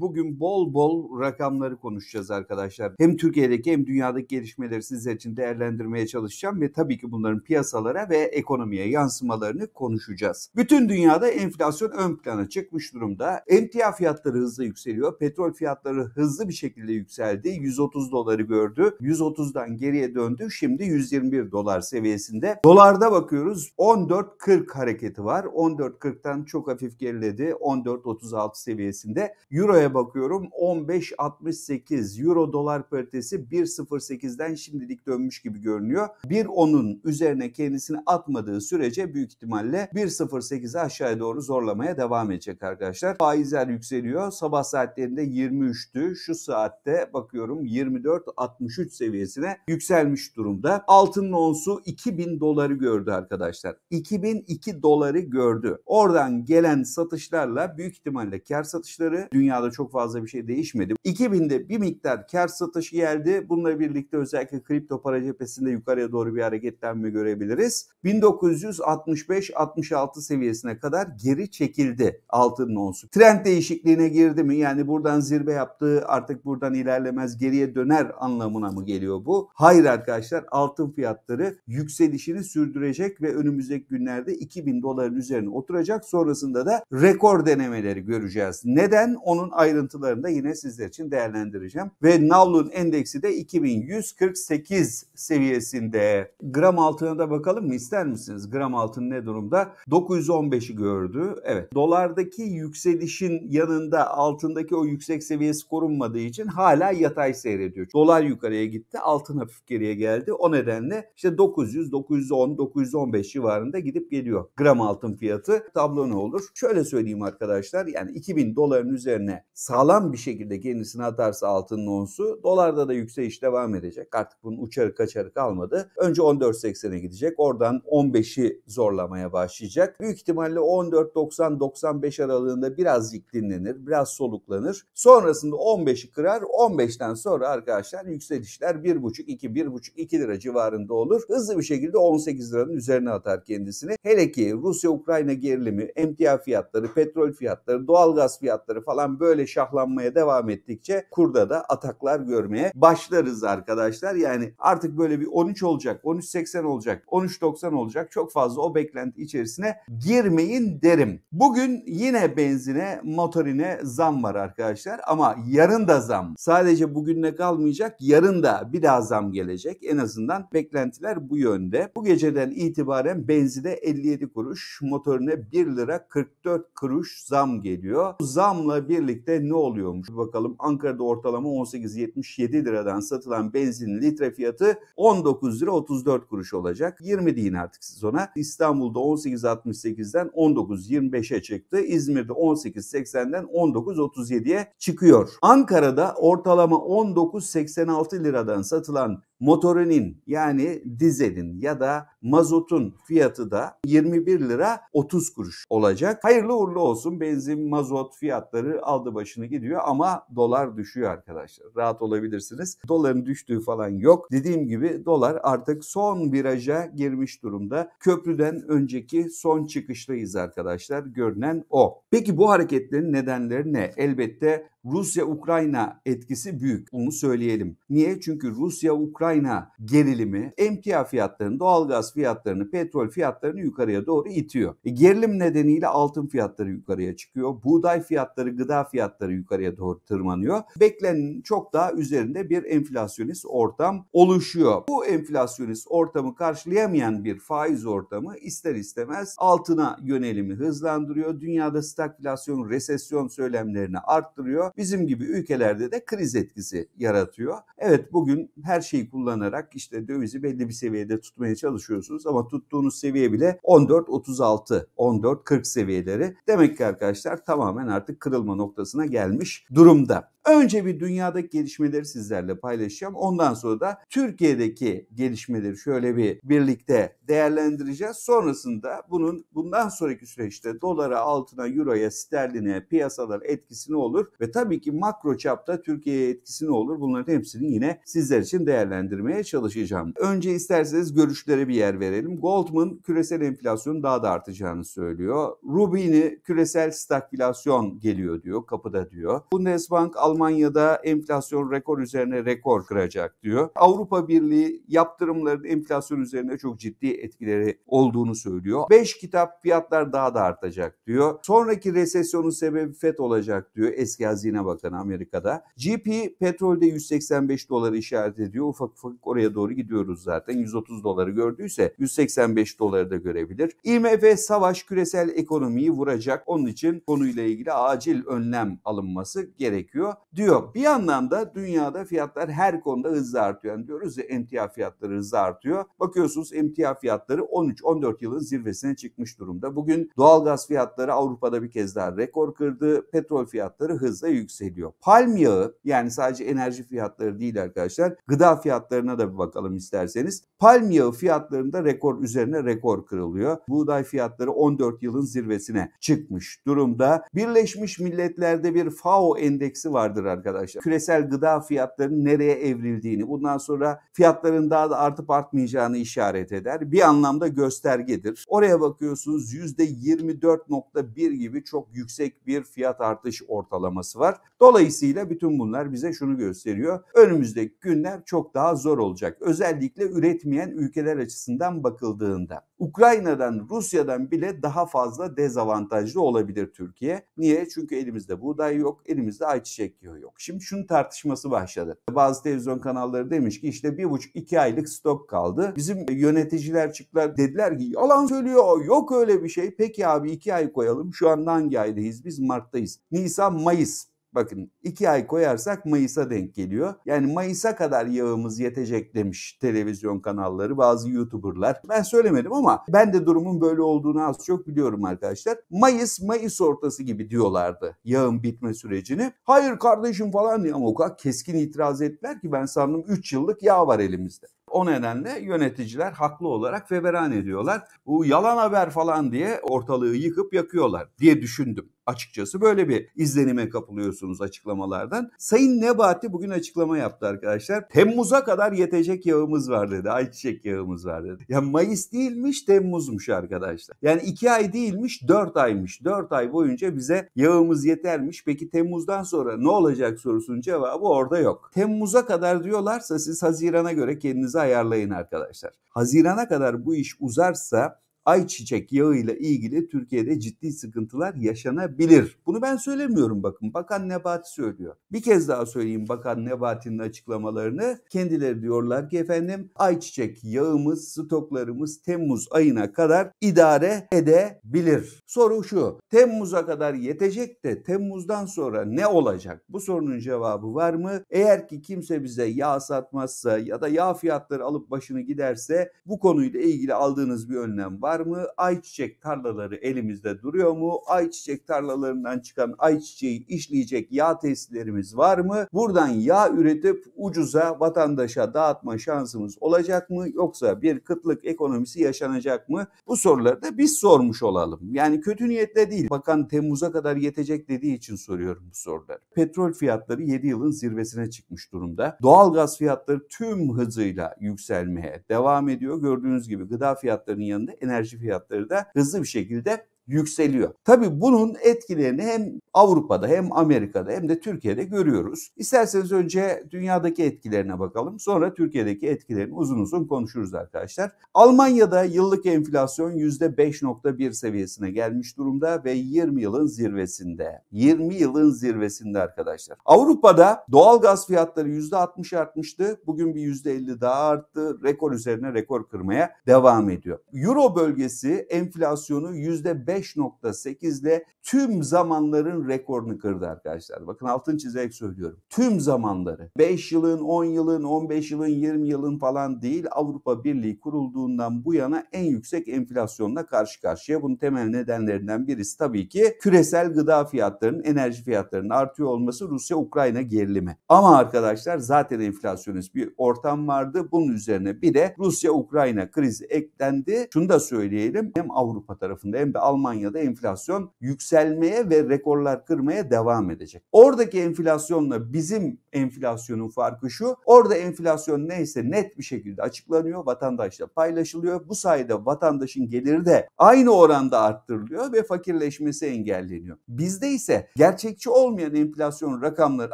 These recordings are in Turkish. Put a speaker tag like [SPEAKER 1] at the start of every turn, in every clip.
[SPEAKER 1] Bugün bol bol rakamları konuşacağız arkadaşlar. Hem Türkiye'deki hem dünyadaki gelişmeleri sizler için değerlendirmeye çalışacağım ve tabii ki bunların piyasalara ve ekonomiye yansımalarını konuşacağız. Bütün dünyada enflasyon ön plana çıkmış durumda. Emtia fiyatları hızlı yükseliyor. Petrol fiyatları hızlı bir şekilde yükseldi. 130 doları gördü. 130'dan geriye döndü. Şimdi 121 dolar seviyesinde. Dolarda bakıyoruz 14.40 hareketi var. 14.40'tan çok hafif geriledi. 14.36 seviyesinde. Euro'ya Euro'ya bakıyorum 15.68 Euro dolar paritesi 1.08'den şimdilik dönmüş gibi görünüyor. Bir onun üzerine kendisini atmadığı sürece büyük ihtimalle 1.08'e aşağıya doğru zorlamaya devam edecek arkadaşlar. Faizler yükseliyor. Sabah saatlerinde 23'tü. Şu saatte bakıyorum 24.63 seviyesine yükselmiş durumda. altın onsu 2000 doları gördü arkadaşlar. 2002 doları gördü. Oradan gelen satışlarla büyük ihtimalle kar satışları dünyada çok fazla bir şey değişmedi. 2000'de bir miktar kar satışı geldi. Bununla birlikte özellikle kripto para cephesinde yukarıya doğru bir hareketlenme görebiliriz. 1965-66 seviyesine kadar geri çekildi altın onsu. Trend değişikliğine girdi mi? Yani buradan zirve yaptığı artık buradan ilerlemez geriye döner anlamına mı geliyor bu? Hayır arkadaşlar altın fiyatları yükselişini sürdürecek ve önümüzdeki günlerde 2000 doların üzerine oturacak. Sonrasında da rekor denemeleri göreceğiz. Neden? Onun ayrıntılarını yine sizler için değerlendireceğim. Ve Navlun endeksi de 2148 seviyesinde. Gram altına da bakalım mı ister misiniz? Gram altın ne durumda? 915'i gördü. Evet. Dolardaki yükselişin yanında altındaki o yüksek seviyesi korunmadığı için hala yatay seyrediyor. Dolar yukarıya gitti. Altın hafif geriye geldi. O nedenle işte 900, 910, 915 civarında gidip geliyor. Gram altın fiyatı tablo ne olur? Şöyle söyleyeyim arkadaşlar. Yani 2000 doların üzerine sağlam bir şekilde kendisini atarsa altının onsu dolarda da yükseliş devam edecek. Artık bunun uçarı kaçarı kalmadı. Önce 14.80'e gidecek. Oradan 15'i zorlamaya başlayacak. Büyük ihtimalle 14.90-95 aralığında birazcık dinlenir, biraz soluklanır. Sonrasında 15'i kırar. 15'ten sonra arkadaşlar yükselişler 1.5-2, 1.5-2 lira civarında olur. Hızlı bir şekilde 18 liranın üzerine atar kendisini. Hele ki Rusya-Ukrayna gerilimi, emtia fiyatları, petrol fiyatları, doğalgaz fiyatları falan böyle böyle şahlanmaya devam ettikçe kurda da ataklar görmeye başlarız arkadaşlar. Yani artık böyle bir 13 olacak, 13.80 olacak, 13.90 olacak. Çok fazla o beklenti içerisine girmeyin derim. Bugün yine benzine, motorine zam var arkadaşlar ama yarın da zam. Sadece bugünle kalmayacak, yarın da bir daha zam gelecek. En azından beklentiler bu yönde. Bu geceden itibaren benzine 57 kuruş, motorine 1 lira 44 kuruş zam geliyor. Bu zamla birlikte markette ne oluyormuş? Bakalım Ankara'da ortalama 18.77 liradan satılan benzinin litre fiyatı 19 lira 34 kuruş olacak. 20 deyin artık siz ona. İstanbul'da 18.68'den 19.25'e çıktı. İzmir'de 18.80'den 19.37'ye çıkıyor. Ankara'da ortalama 19.86 liradan satılan motorinin yani dizelin ya da mazotun fiyatı da 21 lira 30 kuruş olacak. Hayırlı uğurlu olsun benzin, mazot fiyatları aldı başını gidiyor ama dolar düşüyor arkadaşlar. Rahat olabilirsiniz. Doların düştüğü falan yok. Dediğim gibi dolar artık son viraja girmiş durumda. Köprüden önceki son çıkıştayız arkadaşlar. Görünen o. Peki bu hareketlerin nedenleri ne? Elbette Rusya-Ukrayna etkisi büyük. onu söyleyelim. Niye? Çünkü Rusya-Ukrayna gerilimi emtia fiyatlarını, doğalgaz fiyatlarını, petrol fiyatlarını yukarıya doğru itiyor. E, gerilim nedeniyle altın fiyatları yukarıya çıkıyor. Buğday fiyatları, gıda fiyatları yukarıya doğru tırmanıyor. Beklenen çok daha üzerinde bir enflasyonist ortam oluşuyor. Bu enflasyonist ortamı karşılayamayan bir faiz ortamı ister istemez altına yönelimi hızlandırıyor. Dünyada stagflasyon, resesyon söylemlerini arttırıyor bizim gibi ülkelerde de kriz etkisi yaratıyor. Evet bugün her şeyi kullanarak işte dövizi belli bir seviyede tutmaya çalışıyorsunuz ama tuttuğunuz seviye bile 14-36, 14-40 seviyeleri. Demek ki arkadaşlar tamamen artık kırılma noktasına gelmiş durumda. Önce bir dünyadaki gelişmeleri sizlerle paylaşacağım. Ondan sonra da Türkiye'deki gelişmeleri şöyle bir birlikte değerlendireceğiz. Sonrasında bunun bundan sonraki süreçte dolara, altına, euroya, sterline, piyasalar etkisi ne olur ve tabii ki makro çapta Türkiye'ye etkisi ne olur? Bunların hepsini yine sizler için değerlendirmeye çalışacağım. Önce isterseniz görüşlere bir yer verelim. Goldman küresel enflasyonun daha da artacağını söylüyor. Rubini küresel stagflasyon geliyor diyor, kapıda diyor. Bundesbank Almanya Almanya'da enflasyon rekor üzerine rekor kıracak diyor. Avrupa Birliği yaptırımların enflasyon üzerine çok ciddi etkileri olduğunu söylüyor. 5 kitap fiyatlar daha da artacak diyor. Sonraki resesyonun sebebi FED olacak diyor eski Hazine Bakanı Amerika'da. GP petrolde 185 doları işaret ediyor. Ufak ufak oraya doğru gidiyoruz zaten. 130 doları gördüyse 185 doları da görebilir. IMF savaş küresel ekonomiyi vuracak. Onun için konuyla ilgili acil önlem alınması gerekiyor diyor. Bir yandan da dünyada fiyatlar her konuda hızla artıyor. Yani diyoruz ya emtia fiyatları hızla artıyor. Bakıyorsunuz emtia fiyatları 13-14 yılın zirvesine çıkmış durumda. Bugün doğalgaz fiyatları Avrupa'da bir kez daha rekor kırdı. Petrol fiyatları hızla yükseliyor. Palm yağı yani sadece enerji fiyatları değil arkadaşlar. Gıda fiyatlarına da bir bakalım isterseniz. Palm yağı fiyatlarında rekor üzerine rekor kırılıyor. Buğday fiyatları 14 yılın zirvesine çıkmış durumda. Birleşmiş Milletler'de bir FAO endeksi var vardır arkadaşlar. Küresel gıda fiyatlarının nereye evrildiğini, bundan sonra fiyatların daha da artıp artmayacağını işaret eder. Bir anlamda göstergedir. Oraya bakıyorsunuz %24.1 gibi çok yüksek bir fiyat artış ortalaması var. Dolayısıyla bütün bunlar bize şunu gösteriyor. Önümüzdeki günler çok daha zor olacak. Özellikle üretmeyen ülkeler açısından bakıldığında. Ukrayna'dan, Rusya'dan bile daha fazla dezavantajlı olabilir Türkiye. Niye? Çünkü elimizde buğday yok, elimizde ayçiçek yiyor yok. Şimdi şunun tartışması başladı. Bazı televizyon kanalları demiş ki işte bir buçuk iki aylık stok kaldı. Bizim yöneticiler çıktılar dediler ki yalan söylüyor yok öyle bir şey. Peki abi iki ay koyalım şu an hangi aydayız biz Mart'tayız. Nisan Mayıs Bakın iki ay koyarsak Mayıs'a denk geliyor. Yani Mayıs'a kadar yağımız yetecek demiş televizyon kanalları, bazı YouTuber'lar. Ben söylemedim ama ben de durumun böyle olduğunu az çok biliyorum arkadaşlar. Mayıs, Mayıs ortası gibi diyorlardı yağın bitme sürecini. Hayır kardeşim falan diye ama o kadar keskin itiraz ettiler ki ben sandım 3 yıllık yağ var elimizde. O nedenle yöneticiler haklı olarak feveran ediyorlar. Bu yalan haber falan diye ortalığı yıkıp yakıyorlar diye düşündüm. Açıkçası böyle bir izlenime kapılıyorsunuz açıklamalardan. Sayın Nebati bugün açıklama yaptı arkadaşlar. Temmuz'a kadar yetecek yağımız var dedi. Ayçiçek yağımız var dedi. Ya Mayıs değilmiş Temmuz'muş arkadaşlar. Yani iki ay değilmiş dört aymış. Dört ay boyunca bize yağımız yetermiş. Peki Temmuz'dan sonra ne olacak sorusunun cevabı orada yok. Temmuz'a kadar diyorlarsa siz Haziran'a göre kendinizi ayarlayın arkadaşlar. Haziran'a kadar bu iş uzarsa ayçiçek yağı ile ilgili Türkiye'de ciddi sıkıntılar yaşanabilir. Bunu ben söylemiyorum bakın. Bakan Nebati söylüyor. Bir kez daha söyleyeyim Bakan Nebati'nin açıklamalarını. Kendileri diyorlar ki efendim ayçiçek yağımız, stoklarımız Temmuz ayına kadar idare edebilir. Soru şu. Temmuz'a kadar yetecek de Temmuz'dan sonra ne olacak? Bu sorunun cevabı var mı? Eğer ki kimse bize yağ satmazsa ya da yağ fiyatları alıp başını giderse bu konuyla ilgili aldığınız bir önlem var var mı? Ayçiçek tarlaları elimizde duruyor mu? Ayçiçek tarlalarından çıkan ayçiçeği işleyecek yağ tesislerimiz var mı? Buradan yağ üretip ucuza vatandaşa dağıtma şansımız olacak mı? Yoksa bir kıtlık ekonomisi yaşanacak mı? Bu soruları da biz sormuş olalım. Yani kötü niyetle değil. Bakan Temmuz'a kadar yetecek dediği için soruyorum bu soruları. Petrol fiyatları 7 yılın zirvesine çıkmış durumda. Doğalgaz fiyatları tüm hızıyla yükselmeye devam ediyor. Gördüğünüz gibi gıda fiyatlarının yanında enerji enerji fiyatları da hızlı bir şekilde yükseliyor. Tabii bunun etkilerini hem Avrupa'da hem Amerika'da hem de Türkiye'de görüyoruz. İsterseniz önce dünyadaki etkilerine bakalım. Sonra Türkiye'deki etkilerini uzun uzun konuşuruz arkadaşlar. Almanya'da yıllık enflasyon %5.1 seviyesine gelmiş durumda ve 20 yılın zirvesinde. 20 yılın zirvesinde arkadaşlar. Avrupa'da doğal gaz fiyatları %60 artmıştı. Bugün bir %50 daha arttı. Rekor üzerine rekor kırmaya devam ediyor. Euro bölgesi enflasyonu %5 5.8 ile tüm zamanların rekorunu kırdı arkadaşlar. Bakın altın çizerek söylüyorum. Tüm zamanları. 5 yılın, 10 yılın, 15 yılın, 20 yılın falan değil Avrupa Birliği kurulduğundan bu yana en yüksek enflasyonla karşı karşıya. Bunun temel nedenlerinden birisi tabii ki küresel gıda fiyatlarının, enerji fiyatlarının artıyor olması Rusya-Ukrayna gerilimi. Ama arkadaşlar zaten enflasyonist bir ortam vardı. Bunun üzerine bir de Rusya-Ukrayna krizi eklendi. Şunu da söyleyelim. Hem Avrupa tarafında hem de Almanya Almanya'da enflasyon yükselmeye ve rekorlar kırmaya devam edecek. Oradaki enflasyonla bizim enflasyonun farkı şu. Orada enflasyon neyse net bir şekilde açıklanıyor, vatandaşla paylaşılıyor. Bu sayede vatandaşın geliri de aynı oranda arttırılıyor ve fakirleşmesi engelleniyor. Bizde ise gerçekçi olmayan enflasyon rakamları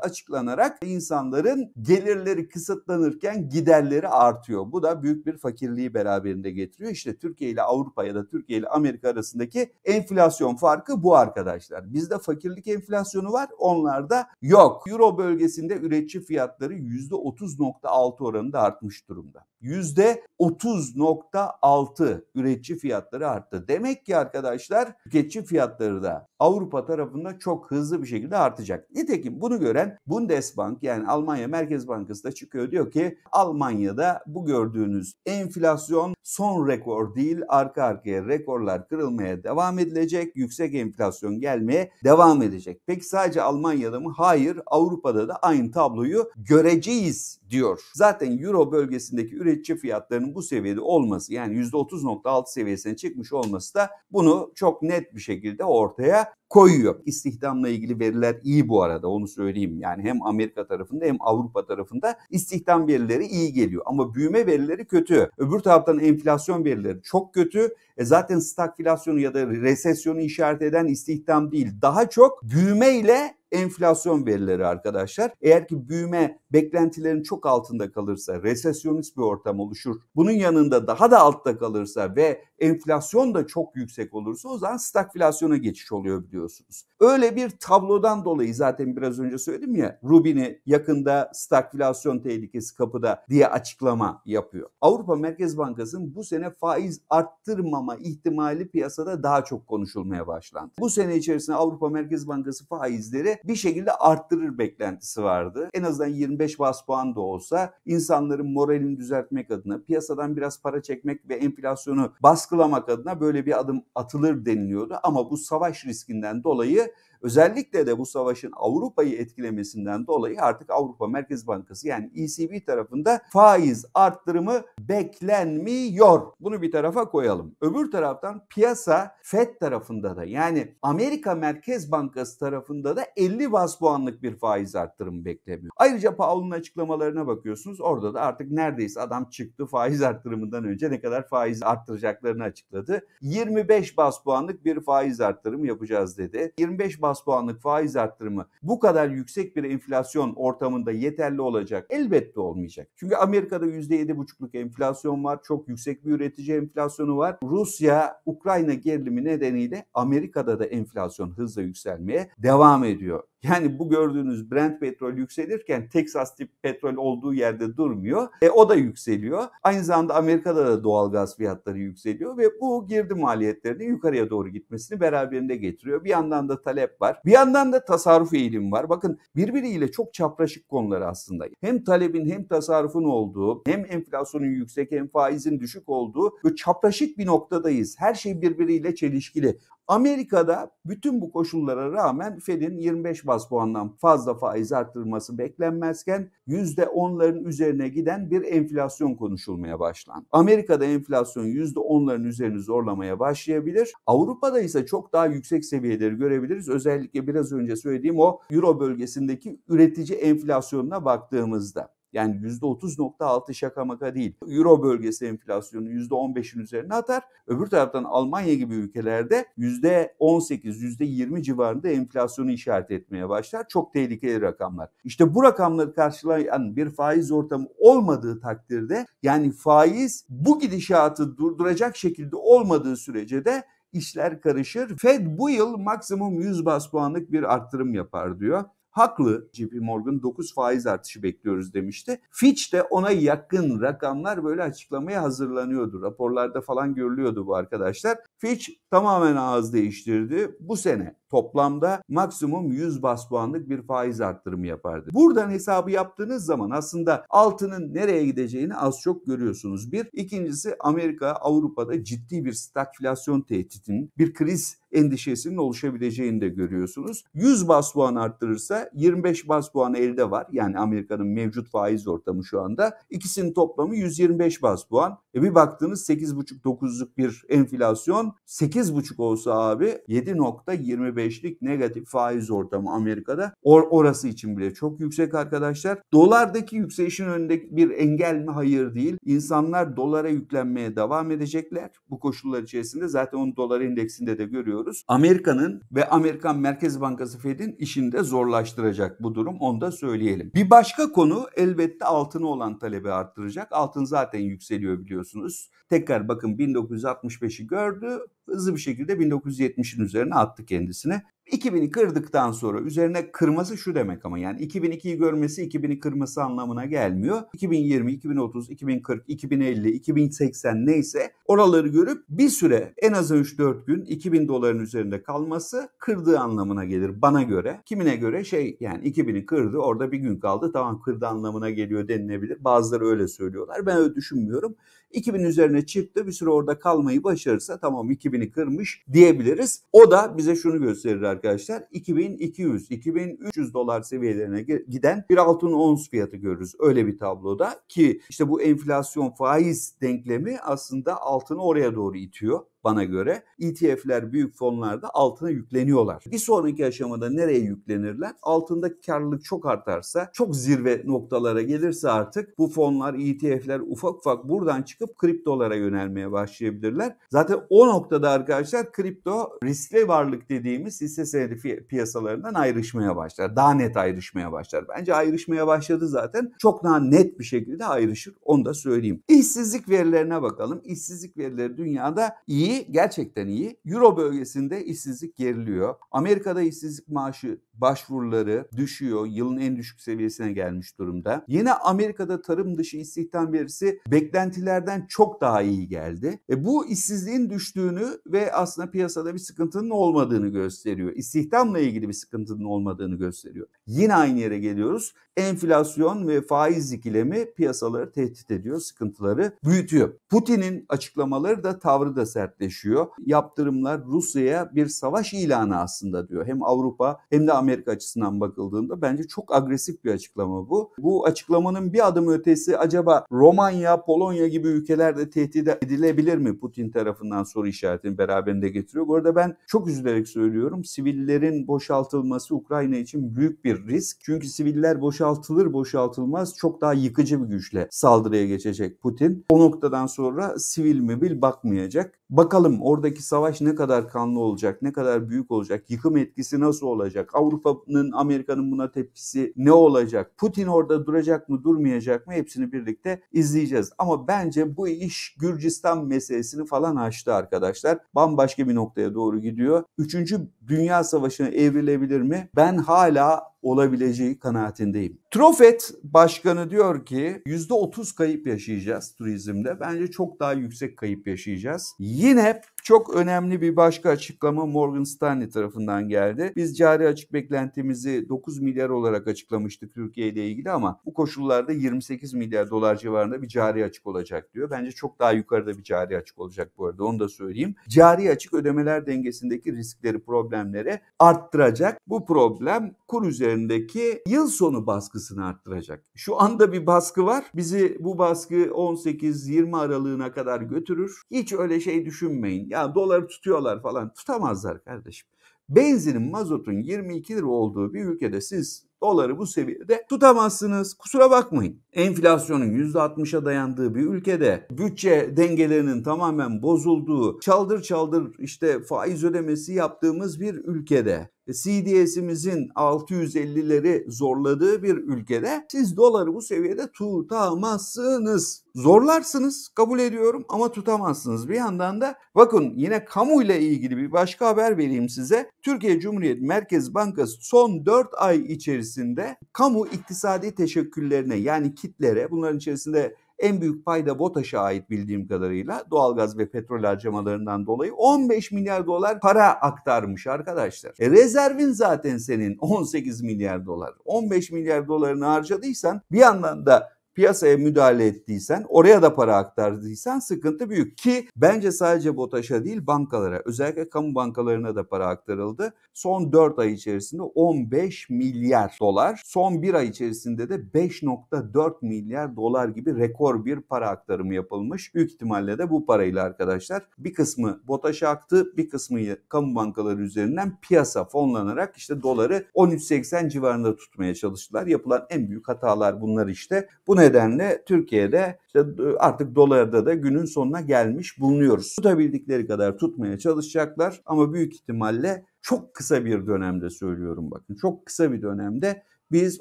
[SPEAKER 1] açıklanarak insanların gelirleri kısıtlanırken giderleri artıyor. Bu da büyük bir fakirliği beraberinde getiriyor. İşte Türkiye ile Avrupa ya da Türkiye ile Amerika arasındaki Enflasyon farkı bu arkadaşlar. Bizde fakirlik enflasyonu var, onlarda yok. Euro bölgesinde üretici fiyatları %30.6 oranında artmış durumda. %30.6 üretici fiyatları arttı. Demek ki arkadaşlar tüketici fiyatları da Avrupa tarafında çok hızlı bir şekilde artacak. Nitekim bunu gören Bundesbank yani Almanya Merkez Bankası da çıkıyor diyor ki Almanya'da bu gördüğünüz enflasyon son rekor değil arka arkaya rekorlar kırılmaya devam edilecek. Yüksek enflasyon gelmeye devam edecek. Peki sadece Almanya'da mı? Hayır Avrupa'da da aynı tabloyu göreceğiz diyor. Zaten Euro bölgesindeki üretici üretçi fiyatlarının bu seviyede olması yani %30.6 seviyesine çıkmış olması da bunu çok net bir şekilde ortaya koyuyor. İstihdamla ilgili veriler iyi bu arada onu söyleyeyim. Yani hem Amerika tarafında hem Avrupa tarafında istihdam verileri iyi geliyor ama büyüme verileri kötü. Öbür taraftan enflasyon verileri çok kötü. E zaten stagflasyonu ya da resesyonu işaret eden istihdam değil. Daha çok büyüme ile enflasyon verileri arkadaşlar. Eğer ki büyüme beklentilerin çok altında kalırsa, resesyonist bir ortam oluşur. Bunun yanında daha da altta kalırsa ve enflasyon da çok yüksek olursa o zaman stagflasyona geçiş oluyor biliyorsunuz. Öyle bir tablodan dolayı zaten biraz önce söyledim ya Rubin'i yakında stagflasyon tehlikesi kapıda diye açıklama yapıyor. Avrupa Merkez Bankası'nın bu sene faiz arttırmama ihtimali piyasada daha çok konuşulmaya başlandı. Bu sene içerisinde Avrupa Merkez Bankası faizleri bir şekilde arttırır beklentisi vardı. En azından 20 5 bas puan da olsa insanların moralini düzeltmek adına piyasadan biraz para çekmek ve enflasyonu baskılamak adına böyle bir adım atılır deniliyordu. Ama bu savaş riskinden dolayı Özellikle de bu savaşın Avrupa'yı etkilemesinden dolayı artık Avrupa Merkez Bankası yani ECB tarafında faiz arttırımı beklenmiyor. Bunu bir tarafa koyalım. Öbür taraftan piyasa FED tarafında da yani Amerika Merkez Bankası tarafında da 50 bas puanlık bir faiz arttırımı beklemiyor. Ayrıca Paul'un açıklamalarına bakıyorsunuz. Orada da artık neredeyse adam çıktı faiz arttırımından önce ne kadar faiz arttıracaklarını açıkladı. 25 bas puanlık bir faiz arttırımı yapacağız dedi. 25 bas bas puanlık faiz arttırımı bu kadar yüksek bir enflasyon ortamında yeterli olacak? Elbette olmayacak. Çünkü Amerika'da %7,5'luk enflasyon var. Çok yüksek bir üretici enflasyonu var. Rusya Ukrayna gerilimi nedeniyle Amerika'da da enflasyon hızla yükselmeye devam ediyor. Yani bu gördüğünüz Brent petrol yükselirken Texas tip petrol olduğu yerde durmuyor. E, o da yükseliyor. Aynı zamanda Amerika'da da doğal gaz fiyatları yükseliyor ve bu girdi maliyetlerinin yukarıya doğru gitmesini beraberinde getiriyor. Bir yandan da talep var. Bir yandan da tasarruf eğilimi var. Bakın birbiriyle çok çapraşık konuları aslında. Hem talebin hem tasarrufun olduğu, hem enflasyonun yüksek hem faizin düşük olduğu böyle çapraşık bir noktadayız. Her şey birbiriyle çelişkili. Amerika'da bütün bu koşullara rağmen Fed'in 25 bas puandan fazla faiz arttırması beklenmezken %10'ların üzerine giden bir enflasyon konuşulmaya başlandı. Amerika'da enflasyon %10'ların üzerine zorlamaya başlayabilir. Avrupa'da ise çok daha yüksek seviyeleri görebiliriz. Özellikle biraz önce söylediğim o Euro bölgesindeki üretici enflasyonuna baktığımızda. Yani %30.6 şaka maka değil. Euro bölgesi enflasyonu %15'in üzerine atar. Öbür taraftan Almanya gibi ülkelerde %18, %20 civarında enflasyonu işaret etmeye başlar. Çok tehlikeli rakamlar. İşte bu rakamları karşılayan bir faiz ortamı olmadığı takdirde yani faiz bu gidişatı durduracak şekilde olmadığı sürece de işler karışır. Fed bu yıl maksimum 100 bas puanlık bir arttırım yapar diyor. Haklı JP Morgan 9 faiz artışı bekliyoruz demişti. Fitch de ona yakın rakamlar böyle açıklamaya hazırlanıyordu. Raporlarda falan görülüyordu bu arkadaşlar. Fitch tamamen ağız değiştirdi. Bu sene toplamda maksimum 100 bas puanlık bir faiz arttırımı yapardı. Buradan hesabı yaptığınız zaman aslında altının nereye gideceğini az çok görüyorsunuz. Bir, ikincisi Amerika, Avrupa'da ciddi bir stagflasyon tehditinin, bir kriz endişesinin oluşabileceğini de görüyorsunuz. 100 bas puan arttırırsa 25 bas puan elde var. Yani Amerika'nın mevcut faiz ortamı şu anda. İkisinin toplamı 125 bas puan. E bir baktınız 8,5-9'luk bir enflasyon. 8,5 olsa abi 7,25 %5'lik negatif faiz ortamı Amerika'da. Or orası için bile çok yüksek arkadaşlar. Dolardaki yükselişin önünde bir engel mi? Hayır değil. İnsanlar dolara yüklenmeye devam edecekler. Bu koşullar içerisinde zaten onu dolar indeksinde de görüyoruz. Amerika'nın ve Amerikan Merkez Bankası Fed'in işini de zorlaştıracak bu durum. Onu da söyleyelim. Bir başka konu elbette altını olan talebi arttıracak. Altın zaten yükseliyor biliyorsunuz. Tekrar bakın 1965'i gördü. Hızlı bir şekilde 1970'in üzerine attı kendisini seviyesine. 2000'i kırdıktan sonra üzerine kırması şu demek ama yani 2002'yi görmesi 2000'i kırması anlamına gelmiyor. 2020, 2030, 2040, 2050, 2080 neyse oraları görüp bir süre en az 3-4 gün 2000 doların üzerinde kalması kırdığı anlamına gelir bana göre. Kimine göre şey yani 2000'i kırdı orada bir gün kaldı tamam kırdı anlamına geliyor denilebilir. Bazıları öyle söylüyorlar ben öyle düşünmüyorum. 2000 üzerine çıktı bir süre orada kalmayı başarırsa tamam 2000'i kırmış diyebiliriz. O da bize şunu gösterir arkadaşlar 2200 2300 dolar seviyelerine giden bir altın ons fiyatı görürüz öyle bir tabloda ki işte bu enflasyon faiz denklemi aslında altını oraya doğru itiyor bana göre ETF'ler büyük fonlarda altına yükleniyorlar. Bir sonraki aşamada nereye yüklenirler? Altındaki karlılık çok artarsa, çok zirve noktalara gelirse artık bu fonlar, ETF'ler ufak ufak buradan çıkıp kriptolara yönelmeye başlayabilirler. Zaten o noktada arkadaşlar kripto riskli varlık dediğimiz hisse senedi piyasalarından ayrışmaya başlar. Daha net ayrışmaya başlar. Bence ayrışmaya başladı zaten. Çok daha net bir şekilde ayrışır. Onu da söyleyeyim. İşsizlik verilerine bakalım. İşsizlik verileri dünyada iyi iyi, gerçekten iyi. Euro bölgesinde işsizlik geriliyor. Amerika'da işsizlik maaşı başvuruları düşüyor. Yılın en düşük seviyesine gelmiş durumda. Yine Amerika'da tarım dışı istihdam verisi beklentilerden çok daha iyi geldi. E bu işsizliğin düştüğünü ve aslında piyasada bir sıkıntının olmadığını gösteriyor. İstihdamla ilgili bir sıkıntının olmadığını gösteriyor. Yine aynı yere geliyoruz. Enflasyon ve faiz ikilemi piyasaları tehdit ediyor, sıkıntıları büyütüyor. Putin'in açıklamaları da tavrı da sertleşiyor. Yaptırımlar Rusya'ya bir savaş ilanı aslında diyor. Hem Avrupa hem de Amerika Amerika açısından bakıldığında bence çok agresif bir açıklama bu. Bu açıklamanın bir adım ötesi acaba Romanya, Polonya gibi ülkelerde tehdit edilebilir mi Putin tarafından soru işaretini beraberinde getiriyor. Bu arada ben çok üzülerek söylüyorum. Sivillerin boşaltılması Ukrayna için büyük bir risk. Çünkü siviller boşaltılır boşaltılmaz çok daha yıkıcı bir güçle saldırıya geçecek Putin. O noktadan sonra sivil mi bil bakmayacak. Bakalım oradaki savaş ne kadar kanlı olacak, ne kadar büyük olacak, yıkım etkisi nasıl olacak? Avrupa Avrupa'nın, Amerika'nın buna tepkisi ne olacak? Putin orada duracak mı, durmayacak mı? Hepsini birlikte izleyeceğiz. Ama bence bu iş Gürcistan meselesini falan açtı arkadaşlar. Bambaşka bir noktaya doğru gidiyor. Üçüncü Dünya Savaşı'na evrilebilir mi? Ben hala olabileceği kanaatindeyim. Trofet Başkanı diyor ki %30 kayıp yaşayacağız turizmde. Bence çok daha yüksek kayıp yaşayacağız. Yine çok önemli bir başka açıklama Morgan Stanley tarafından geldi. Biz cari açık beklentimizi 9 milyar olarak açıklamıştık Türkiye ile ilgili ama bu koşullarda 28 milyar dolar civarında bir cari açık olacak diyor. Bence çok daha yukarıda bir cari açık olacak bu arada onu da söyleyeyim. Cari açık ödemeler dengesindeki riskleri problemleri arttıracak. Bu problem kur üzerinde gazetelerindeki yıl sonu baskısını arttıracak. Şu anda bir baskı var. Bizi bu baskı 18-20 aralığına kadar götürür. Hiç öyle şey düşünmeyin. Ya doları tutuyorlar falan. Tutamazlar kardeşim. Benzinin, mazotun 22 lira olduğu bir ülkede siz doları bu seviyede tutamazsınız. Kusura bakmayın. Enflasyonun %60'a dayandığı bir ülkede bütçe dengelerinin tamamen bozulduğu, çaldır çaldır işte faiz ödemesi yaptığımız bir ülkede e, CDS'imizin 650'leri zorladığı bir ülkede siz doları bu seviyede tutamazsınız. Zorlarsınız kabul ediyorum ama tutamazsınız. Bir yandan da bakın yine kamu ile ilgili bir başka haber vereyim size. Türkiye Cumhuriyet Merkez Bankası son 4 ay içerisinde kamu iktisadi teşekküllerine yani kitlere bunların içerisinde en büyük payda BOTAŞ'a ait bildiğim kadarıyla doğalgaz ve petrol harcamalarından dolayı 15 milyar dolar para aktarmış arkadaşlar. E, rezervin zaten senin 18 milyar dolar. 15 milyar dolarını harcadıysan bir yandan da piyasaya müdahale ettiysen, oraya da para aktardıysan sıkıntı büyük. Ki bence sadece BOTAŞ'a değil bankalara, özellikle kamu bankalarına da para aktarıldı. Son 4 ay içerisinde 15 milyar dolar, son 1 ay içerisinde de 5.4 milyar dolar gibi rekor bir para aktarımı yapılmış. Büyük ihtimalle de bu parayla arkadaşlar bir kısmı BOTAŞ'a aktı, bir kısmı kamu bankaları üzerinden piyasa fonlanarak işte doları 13.80 civarında tutmaya çalıştılar. Yapılan en büyük hatalar bunlar işte. Bu ne? nedenle Türkiye'de işte e, artık dolarda da günün sonuna gelmiş bulunuyoruz. Tutabildikleri kadar tutmaya çalışacaklar ama büyük ihtimalle çok kısa bir dönemde söylüyorum bakın. Çok kısa bir dönemde biz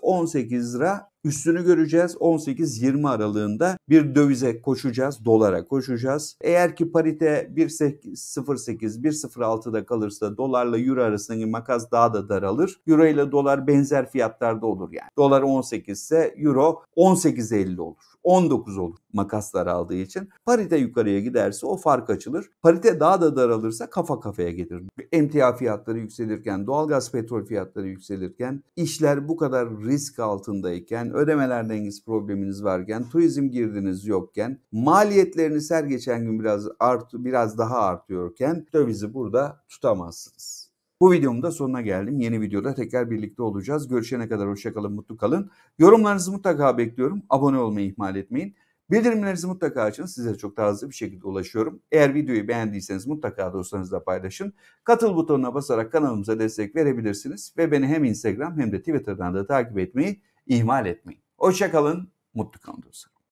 [SPEAKER 1] 18 lira üstünü göreceğiz. 18-20 aralığında bir dövize koşacağız, dolara koşacağız. Eğer ki parite 1.08-1.06'da kalırsa dolarla euro arasındaki makas daha da daralır. Euro ile dolar benzer fiyatlarda olur yani. Dolar 18 ise euro 18.50 olur. 19 olur makaslar aldığı için. Parite yukarıya giderse o fark açılır. Parite daha da daralırsa kafa kafaya gelir. Emtia fiyatları yükselirken, doğalgaz petrol fiyatları yükselirken, işler bu kadar risk altındayken, ödemeler dengesi probleminiz varken, turizm girdiniz yokken, maliyetleriniz her geçen gün biraz art biraz daha artıyorken dövizi burada tutamazsınız. Bu videomun da sonuna geldim. Yeni videoda tekrar birlikte olacağız. Görüşene kadar hoşçakalın, mutlu kalın. Yorumlarınızı mutlaka bekliyorum. Abone olmayı ihmal etmeyin. Bildirimlerinizi mutlaka açın. Size çok daha hızlı bir şekilde ulaşıyorum. Eğer videoyu beğendiyseniz mutlaka dostlarınızla paylaşın. Katıl butonuna basarak kanalımıza destek verebilirsiniz. Ve beni hem Instagram hem de Twitter'dan da takip etmeyi ihmal etmeyin. Hoşçakalın, mutlu kalın dostlarım.